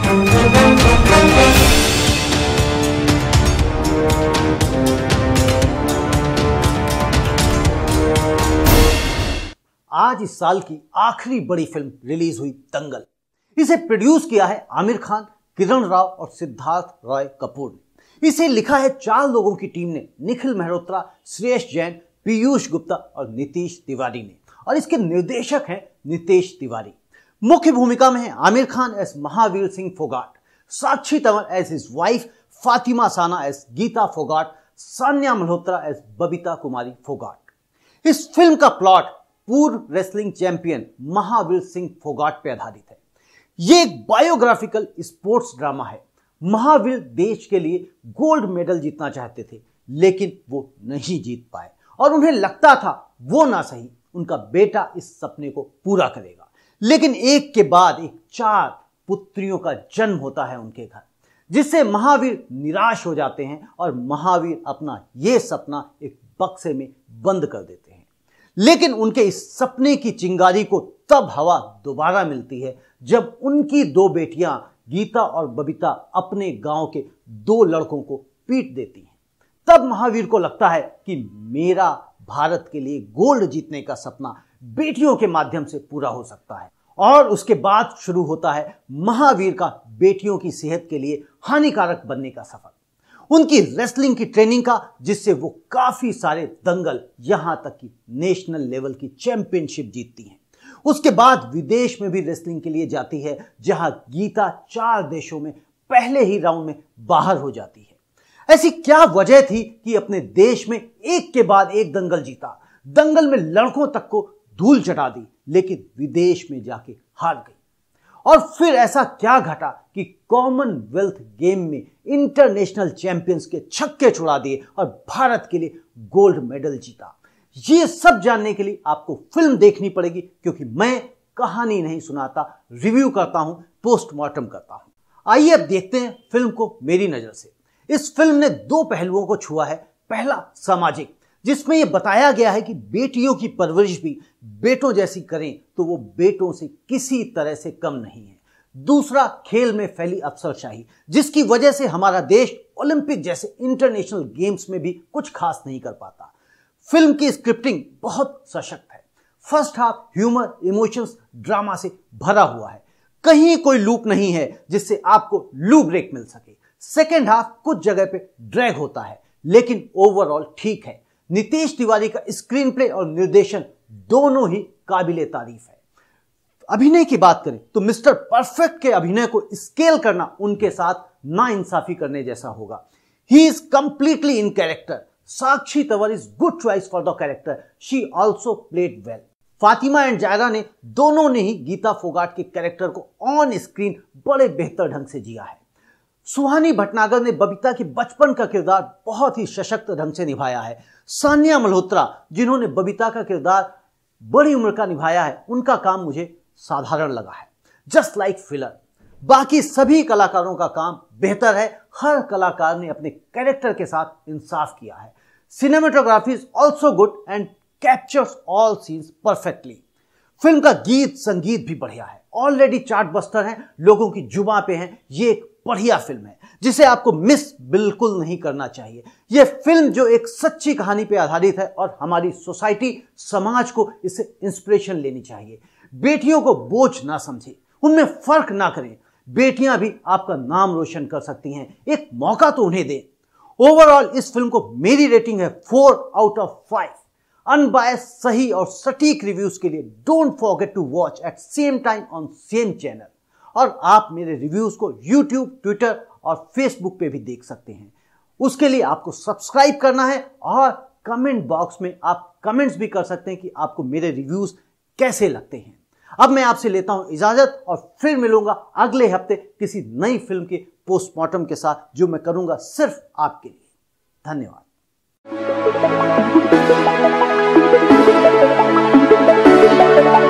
आज इस साल की आखिरी बड़ी फिल्म रिलीज हुई दंगल इसे प्रोड्यूस किया है आमिर खान किरण राव और सिद्धार्थ रॉय कपूर ने इसे लिखा है चार लोगों की टीम ने निखिल मेहरोत्रा श्रेयस जैन पीयूष गुप्ता और नीतीश तिवारी ने और इसके निर्देशक हैं नितेश तिवारी मुख्य भूमिका में है Aamir Khan as Mahavir Singh Phogat Sakshi Tanwar as his wife Fatima Sana as Geeta Phogat Sanya Malhotra as Babita Kumari Phogat इस फिल्म का प्लॉट पूर्व रेसलिंग चैंपियन महावीर सिंह फोगाट पर आधारित है यह एक बायोग्राफिकल स्पोर्ट्स ड्रामा है महावीर देश के लिए गोल्ड मेडल जीतना चाहते थे लेकिन वो नहीं जीत पाए और उन्हें लगता था वो ना सही उनका बेटा इस सपने को पूरा करेगा लेकिन एक के बाद एक चार पुत्रियों का जन्म होता है उनके घर जिससे महावीर निराश हो जाते हैं और महावीर अपना यह सपना एक बक्से में बंद कर देते हैं लेकिन उनके इस सपने की चिंगारी को तब हवा दोबारा मिलती है जब उनकी दो बेटियां गीता और बबीता अपने गांव के दो लड़कों को पीट देती हैं तब महावीर को लगता है कि मेरा भारत के लिए गोल्ड जीतने का सपना बेटियों के माध्यम से पूरा हो सकता है और उसके बाद शुरू होता है महावीर का बेटियों की सेहत के लिए हानिकारक बनने का सफर उनकी रेसलिंग की ट्रेनिंग का जिससे वो काफी सारे दंगल यहां तक कि नेशनल लेवल की चैंपियनशिप जीतती हैं उसके बाद विदेश में भी रेसलिंग के लिए जाती है जहां गीता चार देशों में पहले ही राउंड में बाहर हो जाती है ऐसी क्या वजह थी कि अपने देश में एक के बाद एक दंगल जीता दंगल में लड़कों तक को धूल चटा दी लेकिन विदेश में जाके हार गई और फिर ऐसा क्या घटा कि कॉमनवेल्थ गेम में इंटरनेशनल चैंपियंस के छक्के छुड़ा दिए और भारत के लिए गोल्ड मेडल जीता ये सब जानने के लिए आपको फिल्म देखनी पड़ेगी क्योंकि मैं कहानी नहीं सुनाता रिव्यू करता हूं पोस्टमार्टम करता हूं आइए अब देखते हैं फिल्म को मेरी नजर से इस फिल्म ने दो पहलुओं को छुआ है पहला सामाजिक जिसमें यह बताया गया है कि बेटियों की परवरिश भी बेटों जैसी करें तो वो बेटों से किसी तरह से कम नहीं है दूसरा खेल में फैली अफसरशाही जिसकी वजह से हमारा देश ओलंपिक जैसे इंटरनेशनल गेम्स में भी कुछ खास नहीं कर पाता फिल्म की स्क्रिप्टिंग बहुत सशक्त है first half humour emotions drama से भरा हुआ है कहीं कोई लूप नहीं है जिससे आपको लू ब्रेक मिल सके सेकेंड हाफ कुछ जगह पे ड्रैग होता है लेकिन ओवरऑल ठीक है नीतीश तिवारी का स्क्रीन प्ले और निर्देशन दोनों ही काबिल तारीफ है अभिनय की बात करें तो मिस्टर परफेक्ट के अभिनय को स्केल करना उनके साथ ना इंसाफी करने जैसा होगा ही is completely in character Sakshi Tanwar is good choice for the character she also played well Fatima and Zaira ने दोनों ने ही गीता फोगाट के कैरेक्टर को ऑन स्क्रीन बड़े बेहतर ढंग से जिया है सुहानी भटनागर ने बबीता के बचपन का किरदार बहुत ही सशक्त ढंग से निभाया है सानिया मल्होत्रा जिन्होंने बबीता का किरदार बड़ी उम्र का निभाया है उनका काम मुझे साधारण लगा है जस्ट लाइक फिलर बाकी सभी कलाकारों का काम बेहतर है हर कलाकार ने अपने कैरेक्टर के साथ इंसाफ किया है cinematography is also good and captures all scenes perfectly film का गीत संगीत भी बढ़िया है ऑलरेडी चार्ट बस्तर है लोगों की जुबा पे है ये एक बढ़िया फिल्म है जिसे आपको मिस बिल्कुल नहीं करना चाहिए यह फिल्म जो एक सच्ची कहानी पर आधारित है और हमारी सोसाइटी समाज को इससे इंस्पिरेशन लेनी चाहिए बेटियों को बोझ ना समझे उनमें फर्क ना करें बेटियां भी आपका नाम रोशन कर सकती हैं एक मौका तो उन्हें दें ओवरऑल इस फिल्म को मेरी रेटिंग है four out of five unbiased सही और सटीक रिव्यूज के लिए don't forget to watch at same time on same channel और आप मेरे रिव्यूज़ को यूट्यूब ट्विटर और फेसबुक पे भी देख सकते हैं उसके लिए आपको सब्सक्राइब करना है और कमेंट बॉक्स में आप कमेंट्स भी कर सकते हैं कि आपको मेरे रिव्यूज़ कैसे लगते हैं अब मैं आपसे लेता हूं इजाजत और फिर मिलूंगा अगले हफ्ते किसी नई फिल्म के पोस्टमार्टम के साथ जो मैं करूंगा सिर्फ आपके लिए धन्यवाद Thank you.